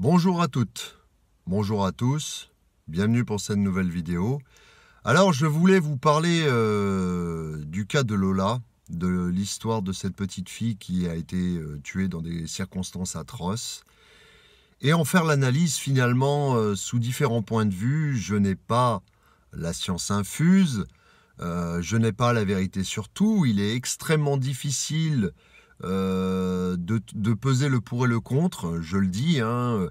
Bonjour à toutes, bonjour à tous, bienvenue pour cette nouvelle vidéo. Alors je voulais vous parler euh, du cas de Lola, de l'histoire de cette petite fille qui a été euh, tuée dans des circonstances atroces, et en faire l'analyse finalement euh, sous différents points de vue. Je n'ai pas la science infuse, je n'ai pas la vérité sur tout, il est extrêmement difficile euh, de, peser le pour et le contre. Je le dis, hein.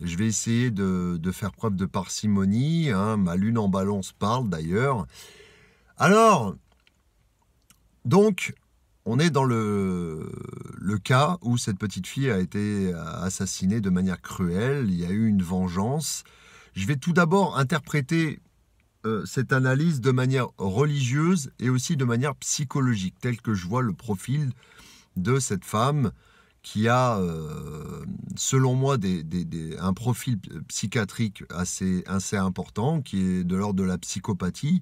je vais essayer de, faire preuve de parcimonie. Hein. ma lune en balance parle d'ailleurs. Alors, donc, on est dans le, cas où cette petite fille a été assassinée de manière cruelle, il y a eu une vengeance. Je vais tout d'abord interpréter euh, cette analyse de manière religieuse et aussi de manière psychologique, tel que je vois le profil de cette femme qui a, euh, selon moi, un profil psychiatrique assez, important, qui est de l'ordre de la psychopathie.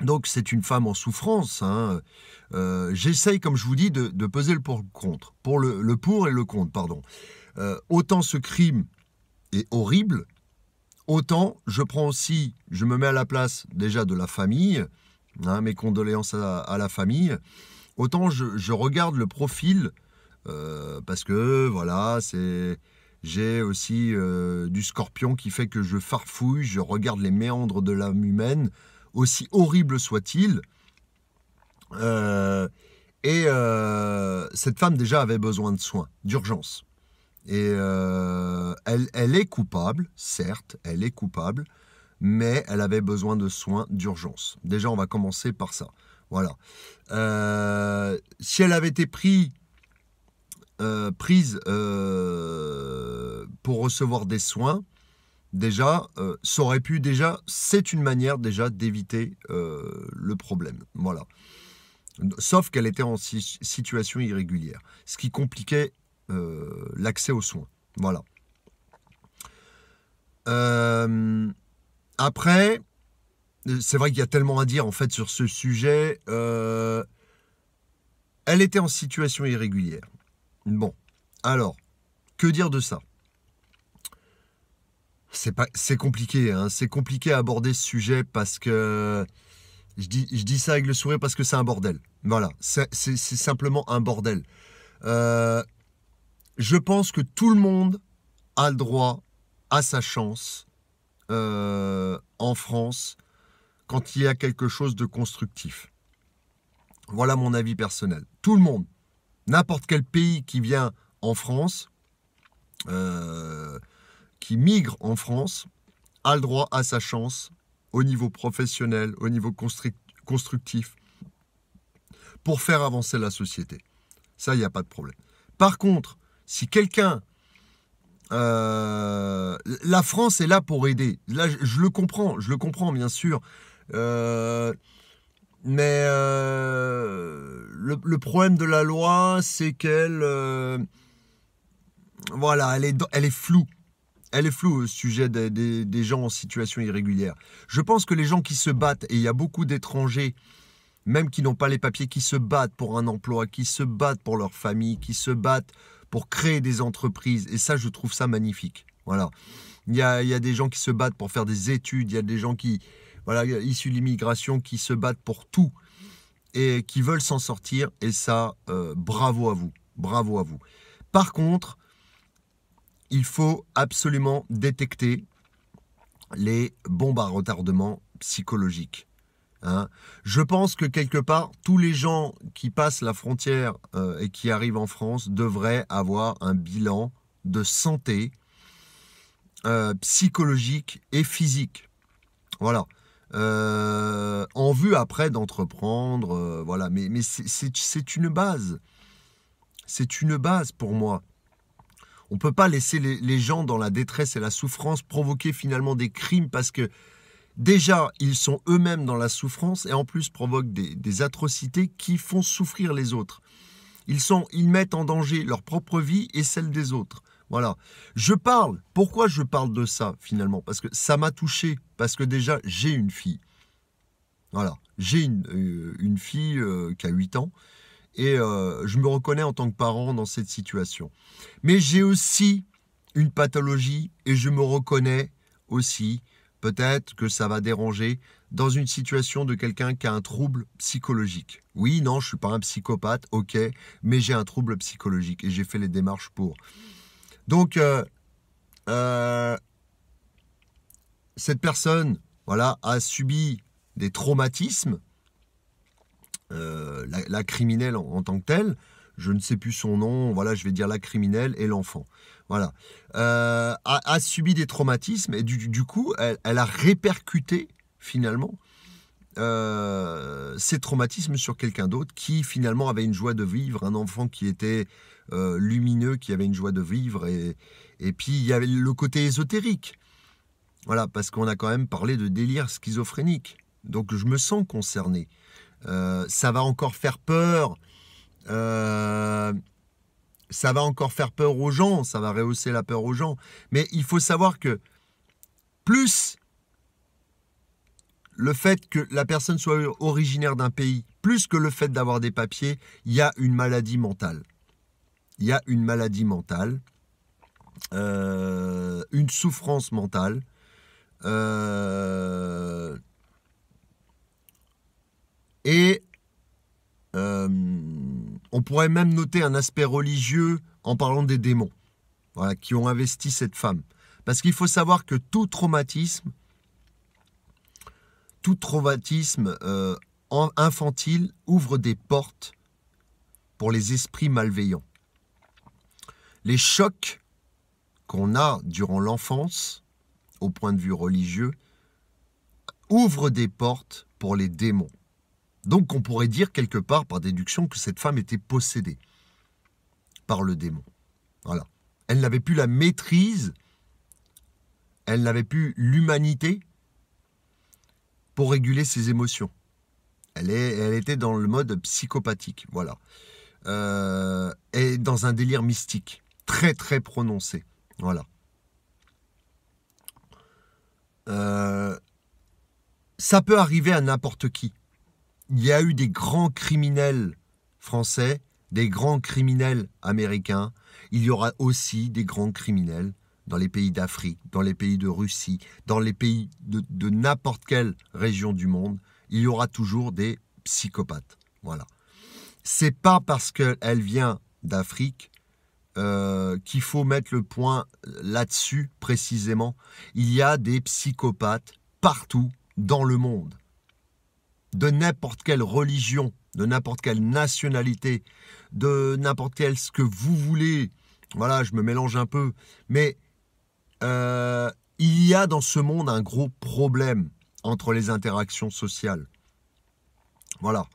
Donc c'est une femme en souffrance. Hein. Euh, j'essaye, comme je vous dis, de, peser le pour, contre, pour le, pour et le contre, pardon. Euh, autant ce crime est horrible, autant je prends aussi, je me mets à la place déjà de la famille, hein, mes condoléances à la famille, Autant je, regarde le profil euh, parce que voilà, c'est j'ai aussi euh, du scorpion qui fait que je farfouille, je regarde les méandres de l'âme humaine, aussi horrible soit-il. Euh, et cette femme déjà avait besoin de soins, d'urgence. Et elle, elle est coupable, certes, elle est coupable, mais elle avait besoin de soins d'urgence. Déjà, on va commencer par ça. Voilà. Euh, si elle avait été euh, prise euh, pour recevoir des soins, déjà, ça aurait pu déjà, c'est une manière déjà d'éviter le problème. Voilà. Sauf qu'elle était en situation irrégulière, ce qui compliquait l'accès aux soins. Voilà. après, c'est vrai qu'il y a tellement à dire en fait sur ce sujet. Euh, elle était en situation irrégulière. Bon, alors, que dire de ça c'est compliqué hein. c'est compliqué à aborder ce sujet parce que je dis, je dis ça avec le sourire parce que c'est un bordel voilà c'est simplement un bordel euh, je pense que tout le monde a le droit à sa chance euh, en France quand il y a quelque chose de constructif. Voilà mon avis personnel. Tout le monde, n'importe quel pays qui vient en France, euh, qui migre en France, a le droit à sa chance au niveau professionnel, au niveau constructif, pour faire avancer la société. Ça, il n'y a pas de problème. Par contre, si quelqu'un... Euh, la France est là pour aider. Là, je le comprends, je le comprends bien sûr. Euh, mais euh, le, problème de la loi, c'est qu'elle, euh, voilà, elle est, elle est floue. Elle est floue au sujet des, des, des, gens en situation irrégulière. Je pense que les gens qui se battent, et il y a beaucoup d'étrangers, même qui n'ont pas les papiers, qui se battent pour un emploi, qui se battent pour leur famille, qui se battent pour créer des entreprises. Et ça, je trouve ça magnifique. Voilà. Il y a, il y a des gens qui se battent pour faire des études, il y a des gens qui, voilà, issus de l'immigration, qui se battent pour tout et qui veulent s'en sortir. Et ça, euh, bravo à vous. Bravo à vous. Par contre, il faut absolument détecter les bombes à retardement psychologiques. Hein. Je pense que quelque part, tous les gens qui passent la frontière euh, et qui arrivent en France devraient avoir un bilan de santé euh, psychologique et physique. Voilà. Euh, en vue après d'entreprendre. Euh, voilà, mais, c'est une base. C'est une base pour moi. On ne peut pas laisser les, gens dans la détresse et la souffrance provoquer finalement des crimes parce que déjà, ils sont eux-mêmes dans la souffrance et en plus provoquent des atrocités qui font souffrir les autres. Ils, sont, ils mettent en danger leur propre vie et celle des autres. Voilà. Je parle. Pourquoi je parle de ça finalement Parce que ça m'a touché. Parce que déjà, j'ai une fille. Voilà. J'ai une, euh, fille euh, qui a 8 ans. Et euh, je me reconnais en tant que parent dans cette situation. Mais j'ai aussi une pathologie et je me reconnais aussi. Peut-être que ça va déranger dans une situation de quelqu'un qui a un trouble psychologique. Oui, non, je suis pas un psychopathe, ok, mais j'ai un trouble psychologique et j'ai fait les démarches pour. Donc, euh, euh, cette personne, voilà, a subi des traumatismes, euh, la, criminelle en, tant que telle. Je ne sais plus son nom, voilà, je vais dire la criminelle et l'enfant. Voilà. A, subi des traumatismes et du, coup, elle, elle a répercuté finalement, euh, ces traumatismes sur quelqu'un d'autre qui finalement avait une joie de vivre, un enfant qui était euh, lumineux, qui avait une joie de vivre, et, et puis il y avait le côté ésotérique. Voilà, parce qu'on a quand même parlé de délire schizophrénique. Donc je me sens concerné. Euh, ça va encore faire peur. ça va encore faire peur aux gens, ça va rehausser la peur aux gens. Mais il faut savoir que plus le fait que la personne soit originaire d'un pays, plus que le fait d'avoir des papiers, il y a une maladie mentale. Il y a une maladie mentale, euh, une souffrance mentale. Euh, et euh, on pourrait même noter un aspect religieux en parlant des démons qui ont investi cette femme. Parce qu'il faut savoir que tout traumatisme, tout traumatisme euh, infantile ouvre des portes pour les esprits malveillants. Les chocs qu'on a durant l'enfance, au point de vue religieux, ouvrent des portes pour les démons. Donc on pourrait dire quelque part par déduction que cette femme était possédée par le démon. Voilà. Elle n'avait plus la maîtrise, elle n'avait plus l'humanité pour réguler ses émotions. Elle, est, elle était dans le mode psychopathique, voilà. Euh, et dans un délire mystique, très très prononcé, voilà. Euh, ça peut arriver à n'importe qui. Il y a eu des grands criminels français, des grands criminels américains. Il y aura aussi des grands criminels dans les pays d'Afrique, dans les pays de Russie, dans les pays de, n'importe quelle région du monde, il y aura toujours des psychopathes. Voilà. C'est pas parce qu'elle vient d'Afrique euh, qu'il faut mettre le point là-dessus précisément. Il y a des psychopathes partout dans le monde, de n'importe quelle religion, de n'importe quelle nationalité, de n'importe quel ce que vous voulez. Voilà, je me mélange un peu, mais euh, il y a dans ce monde un gros problème entre les interactions sociales. Voilà.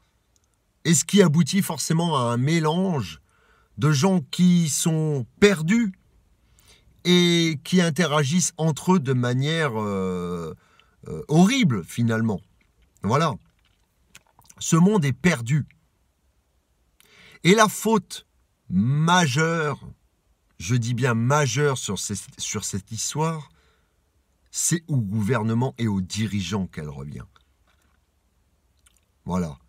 Et ce qui aboutit forcément à un mélange de gens qui sont perdus et qui interagissent entre eux de manière euh, euh, horrible finalement. Voilà. Ce monde est perdu. Et la faute majeure je dis bien majeur sur, cette histoire, c'est au gouvernement et aux dirigeants qu'elle revient. Voilà.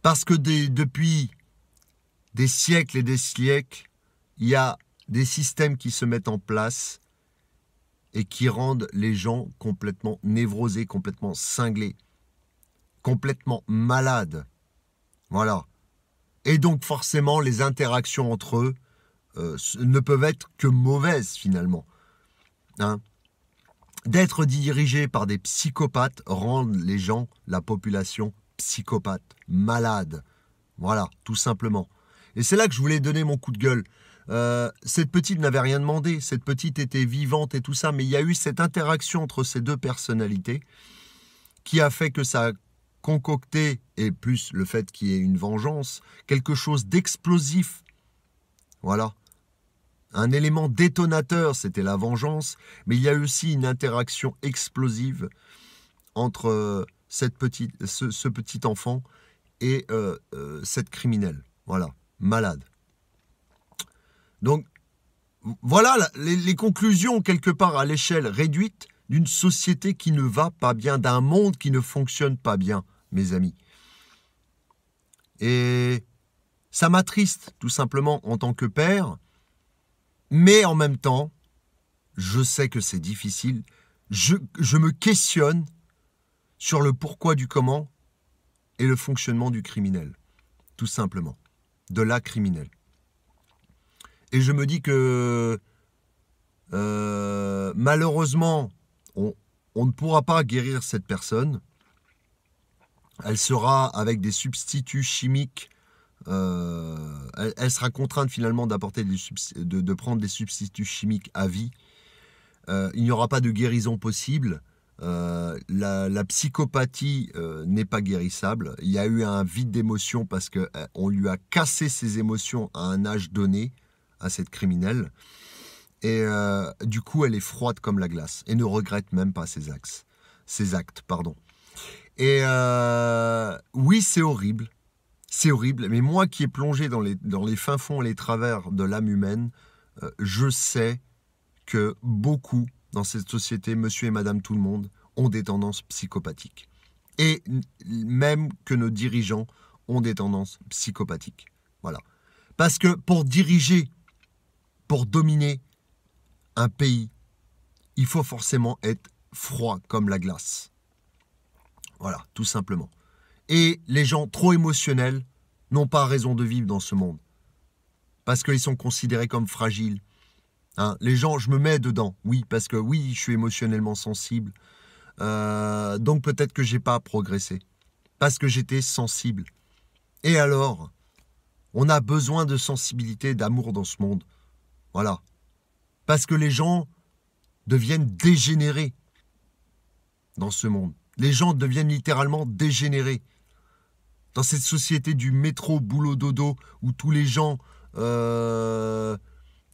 Parce que depuis des siècles et des siècles, il y a des systèmes qui se mettent en place et qui rendent les gens complètement névrosés, complètement cinglés, complètement malades. Voilà. Et donc forcément, les interactions entre eux euh, ne peuvent être que mauvaises finalement. Hein. D'être dirigé par des psychopathes rend les gens, la population, psychopathe, malades. Voilà, tout simplement. Et c'est là que je voulais donner mon coup de gueule. Euh, cette petite n'avait rien demandé, cette petite était vivante et tout ça, mais il y a eu cette interaction entre ces deux personnalités qui a fait que ça a concocté, et plus le fait qu'il y ait une vengeance, quelque chose d'explosif voilà. Un élément détonateur, c'était la vengeance, mais il y a aussi une interaction explosive entre euh, cette petite, ce, petit enfant et euh, euh, cette criminelle. Voilà, malade. Donc, voilà les, les conclusions quelque part à l'échelle réduite d'une société qui ne va pas bien, d'un monde qui ne fonctionne pas bien, mes amis. Et ça m'attriste tout simplement en tant que père, mais en même temps, je sais que c'est difficile. Je, me questionne sur le pourquoi du comment et le fonctionnement du criminel, tout simplement, de la criminelle. Et je me dis que euh, malheureusement, on ne pourra pas guérir cette personne. Elle sera avec des substituts chimiques euh, elle, sera contrainte finalement d'apporter de, prendre des substituts chimiques à vie. Euh, il n'y aura pas de guérison possible. Euh, la, psychopathie n'est pas guérissable. Il y a eu un vide d'émotion parce qu'on on lui a cassé ses émotions à un âge donné à cette criminelle. Et du coup, elle est froide comme la glace et ne regrette même pas ses actes. Ses actes pardon. Et oui, c'est horrible. C'est horrible, mais moi qui ai plongé dans les, dans les fins fonds et les travers de l'âme humaine, euh, je sais que beaucoup dans cette société, monsieur et madame tout le monde, ont des tendances psychopathiques. Et même que nos dirigeants ont des tendances psychopathiques. Voilà. Parce que pour diriger, pour dominer un pays, il faut forcément être froid comme la glace. Voilà, tout simplement. Et les gens trop émotionnels n'ont pas raison de vivre dans ce monde. Parce qu'ils sont considérés comme fragiles. Hein, les gens, je me mets dedans, oui, parce que oui, je suis émotionnellement sensible. Euh, donc peut-être que j'ai pas progressé. Parce que j'étais sensible. Et alors, on a besoin de sensibilité, d'amour dans ce monde. Voilà. Parce que les gens deviennent dégénérés dans ce monde. Les gens deviennent littéralement dégénérés. Dans cette société du métro boulot dodo où tous les gens, euh,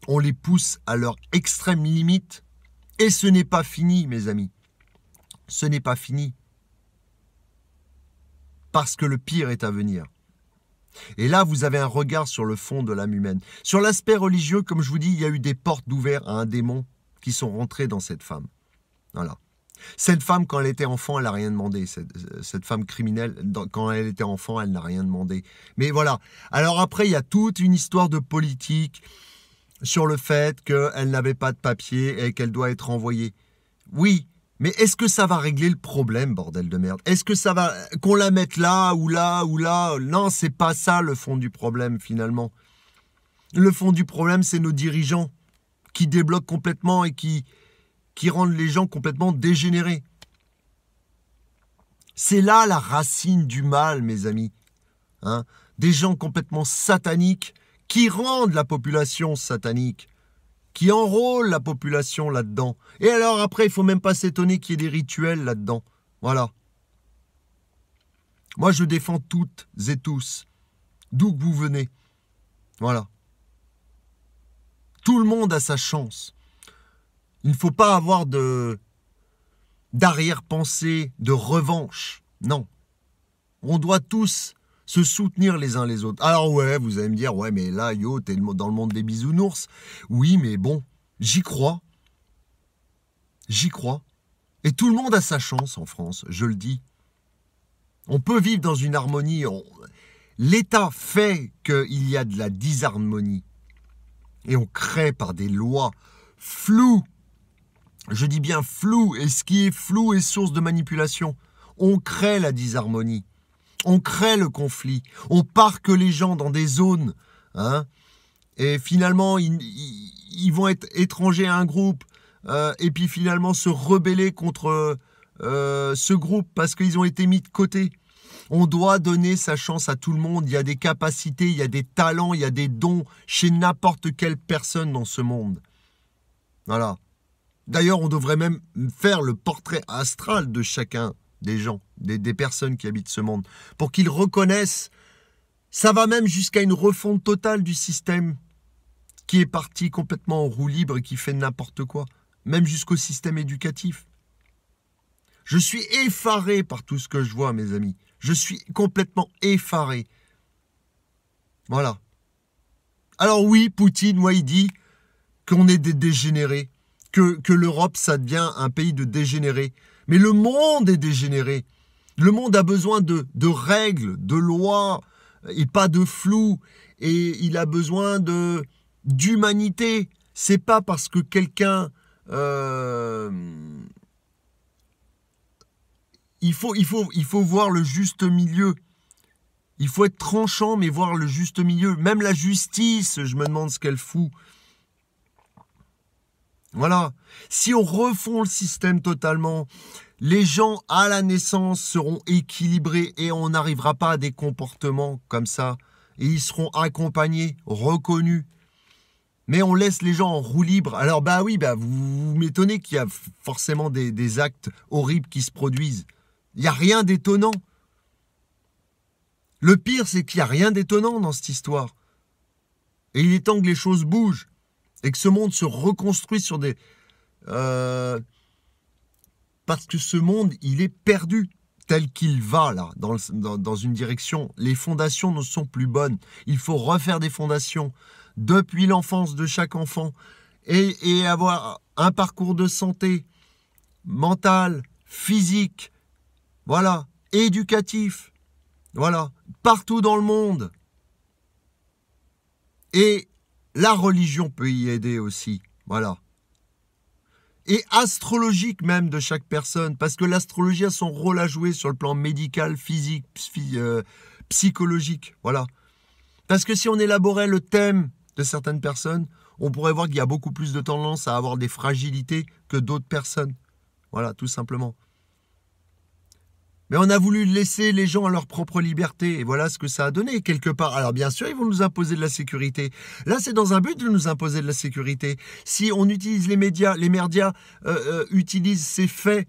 on les pousse à leur extrême limite. Et ce n'est pas fini, mes amis. Ce n'est pas fini. Parce que le pire est à venir. Et là, vous avez un regard sur le fond de l'âme humaine. Sur l'aspect religieux, comme je vous dis, il y a eu des portes ouvertes à un démon qui sont rentrés dans cette femme. Voilà. Cette femme, quand elle était enfant, elle n'a rien demandé. Cette, femme criminelle, quand elle était enfant, elle n'a rien demandé. Mais voilà. Alors après, il y a toute une histoire de politique sur le fait qu'elle n'avait pas de papier et qu'elle doit être envoyée. Oui, mais est-ce que ça va régler le problème, bordel de merde Est-ce que ça va... qu'on la mette là ou là ou là Non, c'est pas ça le fond du problème finalement. Le fond du problème, c'est nos dirigeants qui débloquent complètement et qui, qui rendent les gens complètement dégénérés. C'est là la racine du mal, mes amis. Hein. Des gens complètement sataniques qui rendent la population satanique, qui enrôlent la population là-dedans. Et alors après, il faut même pas s'étonner qu'il y ait des rituels là-dedans. Voilà. Moi, je défends toutes et tous, d'où que vous venez. Voilà. Tout le monde a sa chance. Il ne faut pas avoir de d'arrière-pensée, de revanche. Non. On doit tous se soutenir les uns les autres. Alors ouais, vous allez me dire, ouais, mais là, yo, t'es dans le monde des bisounours. Oui, mais bon, j'y crois. J'y crois. Et tout le monde a sa chance en France, je le dis. On peut vivre dans une harmonie. L'État fait qu'il y a de la disharmonie. Et on crée par des lois floues je dis bien flou, et ce qui est flou est source de manipulation. On crée la disharmonie, on crée le conflit, on parque les gens dans des zones, hein, et finalement ils, vont être étrangers à un groupe, euh, et puis finalement se rebeller contre euh, ce groupe parce qu'ils ont été mis de côté. On doit donner sa chance à tout le monde. Il y a des capacités, il y a des talents, il y a des dons chez n'importe quelle personne dans ce monde. Voilà. D'ailleurs, on devrait même faire le portrait astral de chacun des gens, des, personnes qui habitent ce monde, pour qu'ils reconnaissent. Ça va même jusqu'à une refonte totale du système qui est parti complètement en roue libre et qui fait n'importe quoi, même jusqu'au système éducatif. Je suis effaré par tout ce que je vois, mes amis. Je suis complètement effaré. Voilà. Alors oui, Poutine, moi, il dit qu'on est des dégénérés que, l'Europe, ça devient un pays de dégénérés. Mais le monde est dégénéré. Le monde a besoin de, règles, de lois, et pas de flou. Et il a besoin de d'humanité. C'est pas parce que quelqu'un euh, il faut, il, faut, il faut voir le juste milieu. Il faut être tranchant, mais voir le juste milieu. Même la justice, je me demande ce qu'elle fout. Voilà. Si on refond le système totalement, les gens à la naissance seront équilibrés et on n'arrivera pas à des comportements comme ça. Et ils seront accompagnés, reconnus. Mais on laisse les gens en roue libre. Alors bah oui, bah vous, vous m'étonnez qu'il y a forcément des, des, actes horribles qui se produisent. Il n'y a rien d'étonnant. Le pire, c'est qu'il n'y a rien d'étonnant dans cette histoire. Et il est temps que les choses bougent et que ce monde se reconstruit sur des... Euh, parce que ce monde, il est perdu tel qu'il va là, dans, dans, une direction. Les fondations ne sont plus bonnes. Il faut refaire des fondations depuis l'enfance de chaque enfant et, avoir un parcours de santé mental, physique, voilà, éducatif, voilà, partout dans le monde. Et la religion peut y aider aussi. Voilà. Et astrologique même de chaque personne, parce que l'astrologie a son rôle à jouer sur le plan médical, physique, euh, psychologique. Voilà. Parce que si on élaborait le thème de certaines personnes, on pourrait voir qu'il y a beaucoup plus de tendance à avoir des fragilités que d'autres personnes. Voilà, tout simplement on a voulu laisser les gens à leur propre liberté. Et voilà ce que ça a donné quelque part. Alors bien sûr, ils vont nous imposer de la sécurité. Là, c'est dans un but de nous imposer de la sécurité. Si on utilise les médias, les médias euh, euh, utilisent ces faits,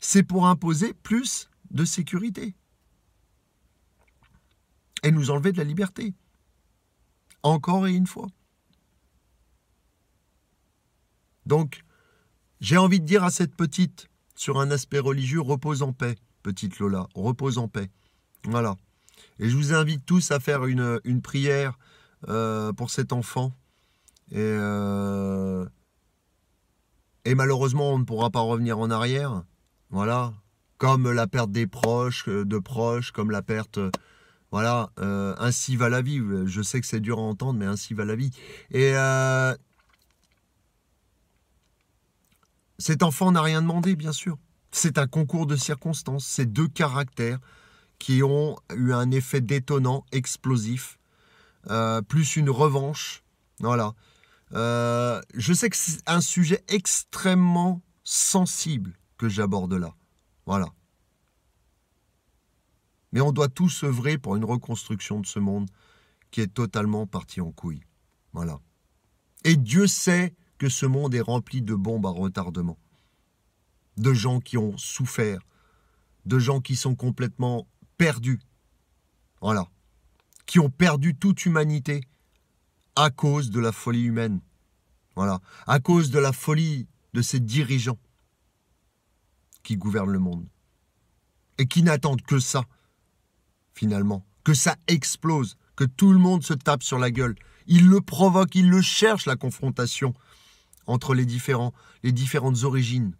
c'est pour imposer plus de sécurité. Et nous enlever de la liberté. Encore et une fois. Donc, j'ai envie de dire à cette petite, sur un aspect religieux, repose en paix petite Lola. Repose en paix. Voilà. Et je vous invite tous à faire une, prière euh, pour cet enfant. Euh, et, malheureusement, on ne pourra pas revenir en arrière. Voilà. Comme la perte des proches, euh, de proches, comme la perte... Voilà, ainsi va la vie. Je sais que c'est dur à entendre, mais ainsi va la vie. Et cet enfant n'a rien demandé, bien sûr. C'est un concours de circonstances, ces deux caractères qui ont eu un effet détonnant, explosif, euh, plus une revanche. Voilà. Euh, je sais que c'est un sujet extrêmement sensible que j'aborde là. Voilà. Mais on doit tous œuvrer pour une reconstruction de ce monde qui est totalement parti en couille. Voilà. Et Dieu sait que ce monde est rempli de bombes à retardement de gens qui ont souffert, de gens qui sont complètement perdus. Voilà. Qui ont perdu toute humanité à cause de la folie humaine. Voilà. À cause de la folie de ces dirigeants qui gouvernent le monde. Et qui n'attendent que ça, finalement. Que ça explose, que tout le monde se tape sur la gueule. Ils le provoquent, ils le cherchent, la confrontation entre les différents, les différentes origines.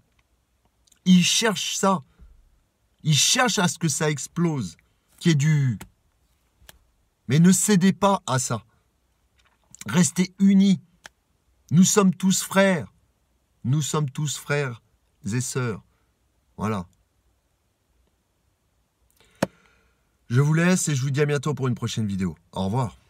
Ils cherchent ça. Ils cherchent à ce que ça explose, qui est du... Mais ne cédez pas à ça. Restez unis. Nous sommes tous frères. Nous sommes tous frères et sœurs. Voilà. Je vous laisse et je vous dis à bientôt pour une prochaine vidéo. Au revoir.